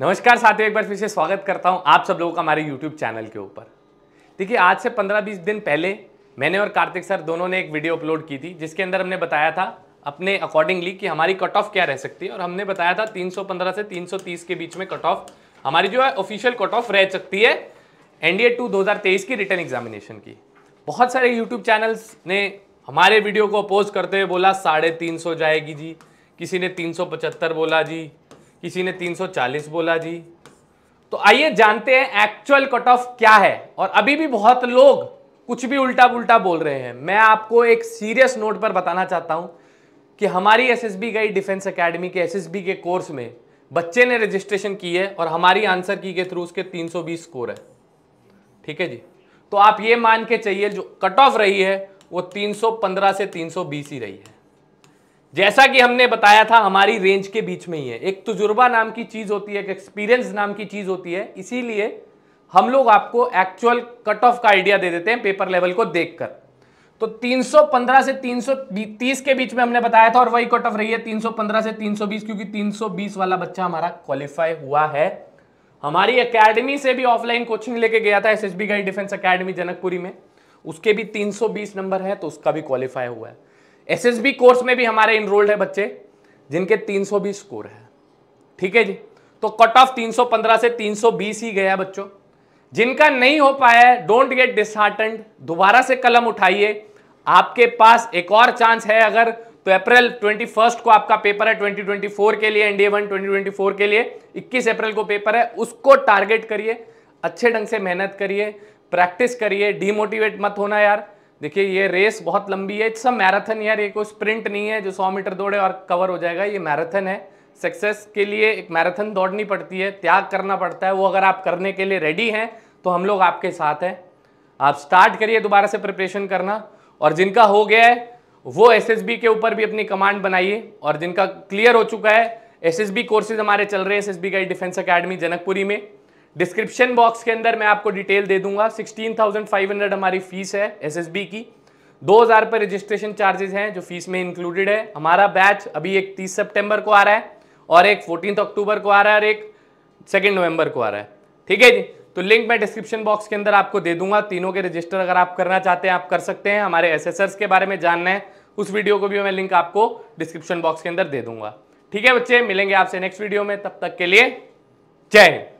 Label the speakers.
Speaker 1: नमस्कार साथियों एक बार फिर से स्वागत करता हूं आप सब लोगों का हमारे YouTube चैनल के ऊपर देखिए आज से 15-20 दिन पहले मैंने और कार्तिक सर दोनों ने एक वीडियो अपलोड की थी जिसके अंदर हमने बताया था अपने अकॉर्डिंगली कि हमारी कट ऑफ क्या रह सकती है और हमने बताया था 315 से 330 के बीच में कट ऑफ हमारी जो है ऑफिशियल कट ऑफ रह सकती है एनडीए टू 2023 की रिटर्न एग्जामिनेशन की बहुत सारे यूट्यूब चैनल्स ने हमारे वीडियो को अपोज करते हुए बोला साढ़े तीन सौ जाएगी जी किसी ने तीन सौ पचहत्तर बोला जी किसी ने 340 बोला जी तो आइए जानते हैं एक्चुअल कट ऑफ क्या है और अभी भी बहुत लोग कुछ भी उल्टा पुल्टा बोल रहे हैं मैं आपको एक सीरियस नोट पर बताना चाहता हूं कि हमारी एस एस बी गई डिफेंस अकेडमी के एस एस बी के कोर्स में बच्चे ने रजिस्ट्रेशन की है और हमारी आंसर की के थ्रू उसके 320 स्कोर है ठीक है जी तो आप ये मान के चाहिए जो कट ऑफ रही है वो 315 से 320 ही रही है जैसा कि हमने बताया था हमारी रेंज के बीच में ही है एक तजुर्बा नाम की चीज़ होती है एक एक्सपीरियंस नाम की चीज़ होती है इसीलिए हम लोग आपको एक्चुअल कट ऑफ का आइडिया दे देते हैं पेपर लेवल को देखकर तो 315 से 330 के बीच में हमने बताया था और वही कट ऑफ रही है 315 से 320 क्योंकि 320 वाला बच्चा हमारा क्वालिफाई हुआ है हमारी एकेडमी से भी ऑफलाइन कोचिंग लेके गया था SSB S defence academy Janakpuri में उसके भी 320 नंबर है तो उसका भी क्वालिफाई हुआ है एसएसबी कोर्स में भी हमारे इनरोल्ड है बच्चे जिनके 320 स्कोर है ठीक है जी तो कट ऑफ 315 से 320 ही गया बच्चों जिनका नहीं हो पाया डोंट गेट डिसहार्टेंड दोबारा से कलम उठाइए आपके पास एक और चांस है अगर तो अप्रैल फर्स्ट को आपका पेपर है 2024 के लिए एनडीए वन 2024 के लिए 21 अप्रैल को पेपर है उसको टारगेट करिए अच्छे ढंग से मेहनत करिए प्रैक्टिस करिए डीमोटिवेट मत होना यार देखिए ये रेस बहुत लंबी है इट्स अ मैराथन यार ये कोई स्प्रिंट नहीं है जो सौ मीटर दौड़े और कवर हो जाएगा ये मैराथन है सक्सेस के लिए एक मैराथन दौड़नी पड़ती है त्याग करना पड़ता है वो अगर आप करने के लिए रेडी हैं तो हम लोग आपके साथ हैं आप स्टार्ट करिए दोबारा से प्रिपरेशन करना और जिनका हो गया है वो एस के ऊपर भी अपनी कमांड बनाइए और जिनका क्लियर हो चुका है एस कोर्सेज हमारे चल रहे हैं एस का डिफेंस अकेडमी जनकपुरी में डिस्क्रिप्शन बॉक्स के अंदर मैं आपको डिटेल दे दूंगा 16,500 हमारी फीस है एसएसबी की 2000 पर रजिस्ट्रेशन चार्जेस हैं जो फीस में इंक्लूडेड है हमारा बैच अभी एक 30 सितंबर को आ रहा है और एक 14 अक्टूबर को आ रहा है और एक सेकेंड नवंबर को आ रहा है ठीक है जी तो लिंक मैं डिस्क्रिप्शन बॉक्स के अंदर आपको दे दूंगा तीनों के रजिस्टर अगर आप करना चाहते हैं आप कर सकते हैं हमारे एस के बारे में जानना है उस वीडियो को भी मैं लिंक आपको डिस्क्रिप्शन बॉक्स के अंदर दे दूंगा ठीक है बच्चे मिलेंगे आपसे नेक्स्ट वीडियो में तब तक के लिए जय हिंद